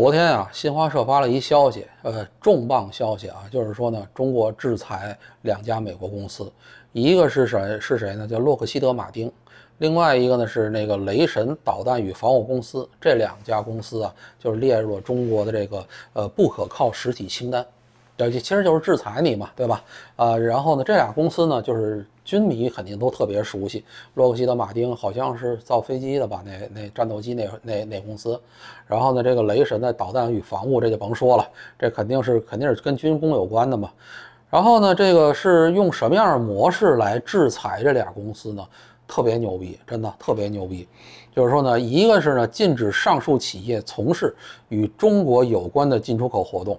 昨天啊，新华社发了一消息，呃，重磅消息啊，就是说呢，中国制裁两家美国公司，一个是谁？是谁呢？叫洛克希德马丁，另外一个呢是那个雷神导弹与防护公司，这两家公司啊，就是列入了中国的这个呃不可靠实体清单。这其实就是制裁你嘛，对吧？啊，然后呢，这俩公司呢，就是军迷肯定都特别熟悉，洛克希德马丁好像是造飞机的吧？那那战斗机那那那公司，然后呢，这个雷神的导弹与防务这就甭说了，这肯定是肯定是跟军工有关的嘛。然后呢，这个是用什么样的模式来制裁这俩公司呢？特别牛逼，真的特别牛逼。就是说呢，一个是呢，禁止上述企业从事与中国有关的进出口活动。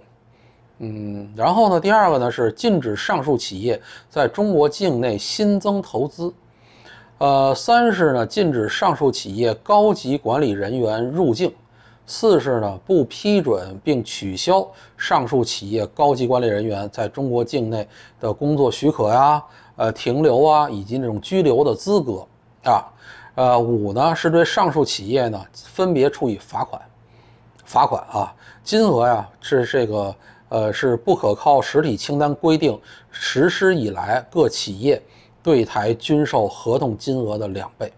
嗯，然后呢？第二个呢是禁止上述企业在中国境内新增投资，呃，三是呢禁止上述企业高级管理人员入境，四是呢不批准并取消上述企业高级管理人员在中国境内的工作许可呀、呃停留啊以及那种拘留的资格啊，呃，五呢是对上述企业呢分别处以罚款，罚款啊，金额呀是这个。呃，是不可靠实体清单规定实施以来各企业对台军售合同金额的两倍，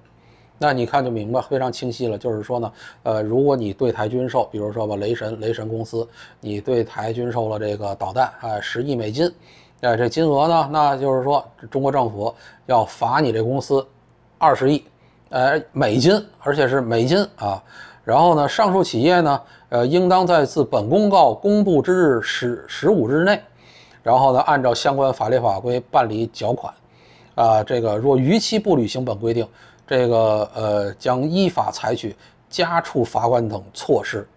那你看就明白非常清晰了。就是说呢，呃，如果你对台军售，比如说吧，雷神、雷神公司，你对台军售了这个导弹啊，十亿美金，啊，这金额呢，那就是说中国政府要罚你这公司二十亿，呃，美金，而且是美金啊。然后呢，上述企业呢，呃，应当在自本公告公布之日十十五日内，然后呢，按照相关法律法规办理缴款，啊，这个若逾期不履行本规定，这个呃，将依法采取加处罚款等措施。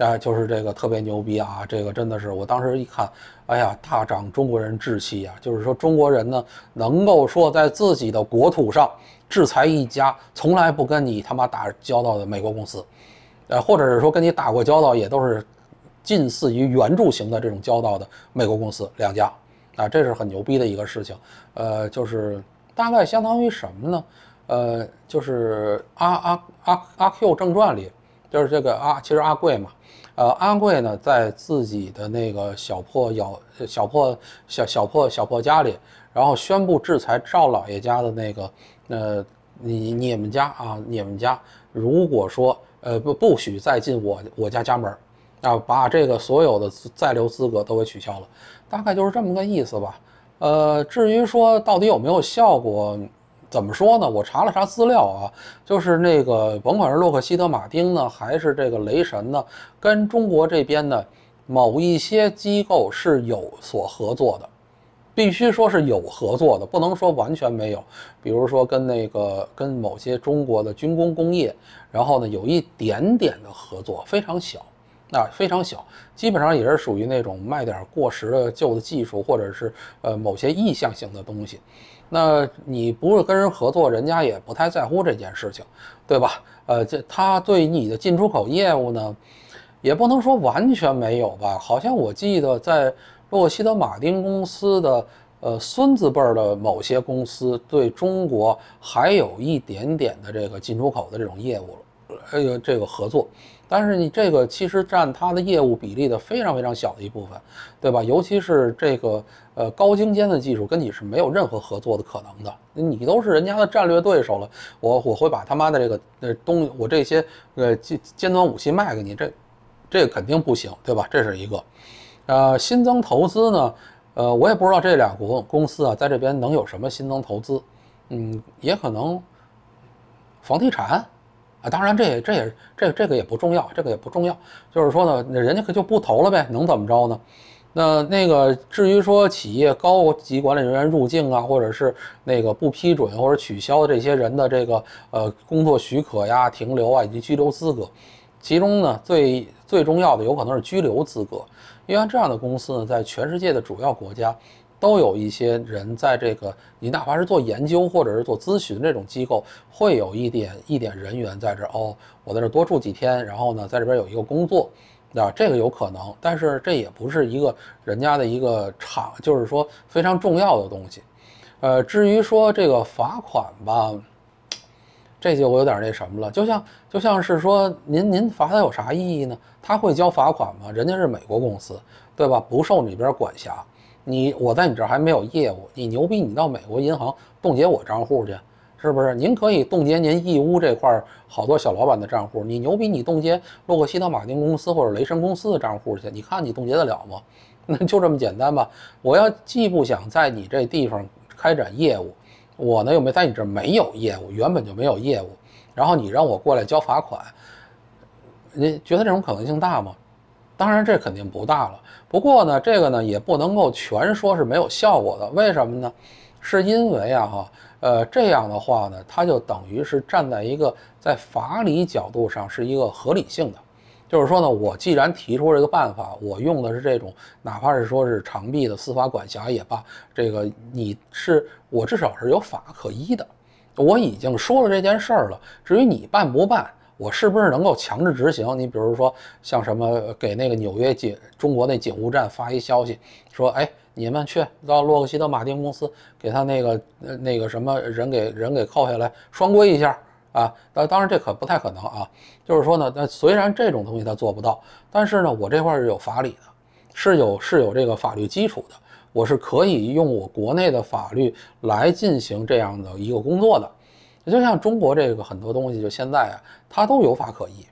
哎，就是这个特别牛逼啊！这个真的是我当时一看，哎呀，大涨中国人志气啊！就是说中国人呢，能够说在自己的国土上制裁一家从来不跟你他妈打交道的美国公司，呃，或者是说跟你打过交道也都是近似于援助型的这种交道的美国公司两家，啊，这是很牛逼的一个事情。呃，就是大概相当于什么呢？呃，就是《阿阿阿阿 Q 正传》里。就是这个阿，其实阿贵嘛，呃，阿贵呢在自己的那个小破咬小破小小破小破家里，然后宣布制裁赵老爷家的那个，呃，你你们家啊，你们家如果说呃不不许再进我我家家门啊，把这个所有的在留资格都给取消了，大概就是这么个意思吧。呃，至于说到底有没有效果？怎么说呢？我查了查资料啊，就是那个甭管是洛克希德马丁呢，还是这个雷神呢，跟中国这边呢某一些机构是有所合作的，必须说是有合作的，不能说完全没有。比如说跟那个跟某些中国的军工工业，然后呢有一点点的合作，非常小，啊，非常小，基本上也是属于那种卖点过时的旧的技术，或者是呃某些意向性的东西。那你不是跟人合作，人家也不太在乎这件事情，对吧？呃，这他对你的进出口业务呢，也不能说完全没有吧。好像我记得在洛克希德马丁公司的呃孙子辈儿的某些公司对中国还有一点点的这个进出口的这种业务呃，这个合作。但是你这个其实占它的业务比例的非常非常小的一部分，对吧？尤其是这个呃高精尖的技术跟你是没有任何合作的可能的，你都是人家的战略对手了，我我会把他妈的这个呃东我这些呃尖尖端武器卖给你，这这肯定不行，对吧？这是一个，呃新增投资呢，呃我也不知道这俩公公司啊在这边能有什么新增投资，嗯也可能房地产。啊，当然，这也、这也、这、这个也不重要，这个也不重要。就是说呢，人家可就不投了呗，能怎么着呢？那那个，至于说企业高级管理人员入境啊，或者是那个不批准或者取消这些人的这个呃工作许可呀、停留啊以及居留资格，其中呢最最重要的有可能是居留资格，因为这样的公司呢在全世界的主要国家。都有一些人在这个，你哪怕是做研究或者是做咨询这种机构，会有一点一点人员在这儿哦，我在这多住几天，然后呢，在这边有一个工作，那这个有可能，但是这也不是一个人家的一个厂，就是说非常重要的东西。呃，至于说这个罚款吧，这就我有点那什么了，就像就像是说您您罚他有啥意义呢？他会交罚款吗？人家是美国公司，对吧？不受你边管辖。你我在你这儿还没有业务，你牛逼，你到美国银行冻结我账户去，是不是？您可以冻结您义乌这块好多小老板的账户，你牛逼，你冻结洛克希德马丁公司或者雷神公司的账户去，你看你冻结得了吗？那就这么简单吧。我要既不想在你这地方开展业务，我呢又没在你这儿没有业务，原本就没有业务，然后你让我过来交罚款，你觉得这种可能性大吗？当然，这肯定不大了。不过呢，这个呢也不能够全说是没有效果的。为什么呢？是因为啊哈，呃，这样的话呢，它就等于是站在一个在法理角度上是一个合理性的。就是说呢，我既然提出这个办法，我用的是这种，哪怕是说是长臂的司法管辖也罢，这个你是我至少是有法可依的。我已经说了这件事儿了，至于你办不办？我是不是能够强制执行？你比如说，像什么给那个纽约警中国那警务站发一消息，说，哎，你们去到洛克希德马丁公司，给他那个那个什么人给人给扣下来，双规一下啊！但当然这可不太可能啊。就是说呢，那虽然这种东西他做不到，但是呢，我这块是有法理的，是有是有这个法律基础的，我是可以用我国内的法律来进行这样的一个工作的。就像中国这个很多东西，就现在啊，它都有法可依，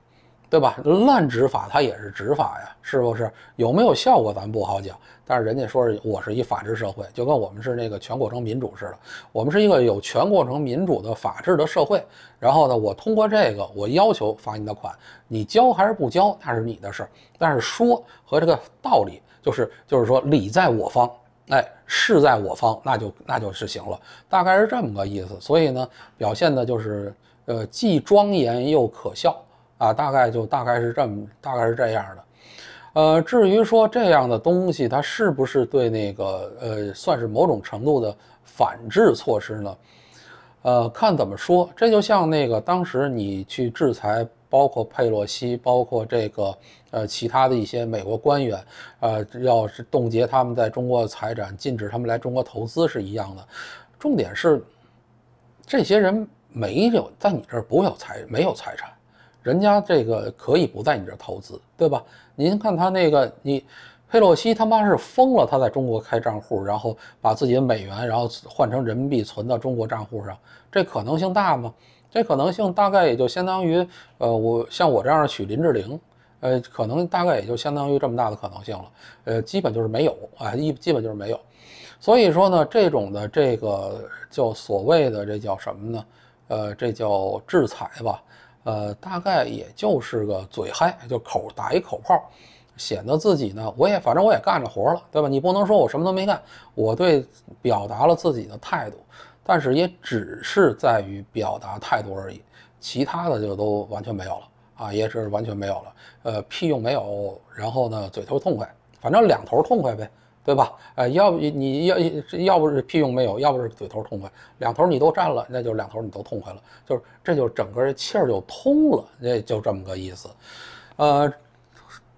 对吧？烂执法它也是执法呀，是不是？有没有效果咱不好讲。但是人家说是我是一法治社会，就跟我们是那个全过程民主似的，我们是一个有全过程民主的法治的社会。然后呢，我通过这个，我要求罚你的款，你交还是不交，那是你的事儿。但是说和这个道理，就是就是说理在我方。哎，势在我方，那就那就是行了，大概是这么个意思。所以呢，表现的就是，呃，既庄严又可笑啊，大概就大概是这么，大概是这样的。呃，至于说这样的东西，它是不是对那个，呃，算是某种程度的反制措施呢？呃，看怎么说。这就像那个当时你去制裁。包括佩洛西，包括这个呃，其他的一些美国官员，呃，要是冻结他们在中国的财产，禁止他们来中国投资是一样的。重点是，这些人没有在你这儿不有财没有财产，人家这个可以不在你这儿投资，对吧？您看他那个，你佩洛西他妈是疯了，他在中国开账户，然后把自己的美元然后换成人民币存到中国账户上，这可能性大吗？这可能性大概也就相当于，呃，我像我这样娶林志玲，呃，可能大概也就相当于这么大的可能性了，呃，基本就是没有啊，一基本就是没有。所以说呢，这种的这个叫所谓的这叫什么呢？呃，这叫制裁吧？呃，大概也就是个嘴嗨，就口打一口炮，显得自己呢，我也反正我也干着活了，对吧？你不能说我什么都没干，我对表达了自己的态度。但是也只是在于表达态度而已，其他的就都完全没有了啊，也是完全没有了，呃，屁用没有，然后呢，嘴头痛快，反正两头痛快呗，对吧？呃，要不你要要不是屁用没有，要不是嘴头痛快，两头你都占了，那就两头你都痛快了，就是这就整个气儿就通了，那就这么个意思。呃，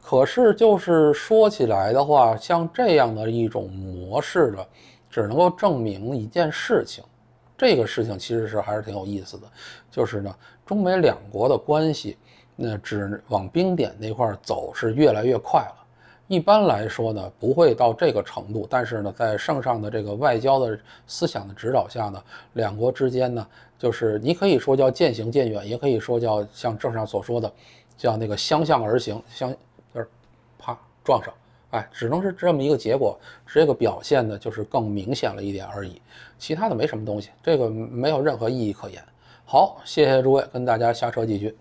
可是就是说起来的话，像这样的一种模式的，只能够证明一件事情。这个事情其实是还是挺有意思的，就是呢，中美两国的关系，那只往冰点那块走是越来越快了。一般来说呢，不会到这个程度，但是呢，在圣上的这个外交的思想的指导下呢，两国之间呢，就是你可以说叫渐行渐远，也可以说叫像圣上所说的，叫那个相向而行，相，就是啪撞上。哎，只能是这么一个结果，这个表现的就是更明显了一点而已，其他的没什么东西，这个没有任何意义可言。好，谢谢诸位，跟大家瞎扯几句。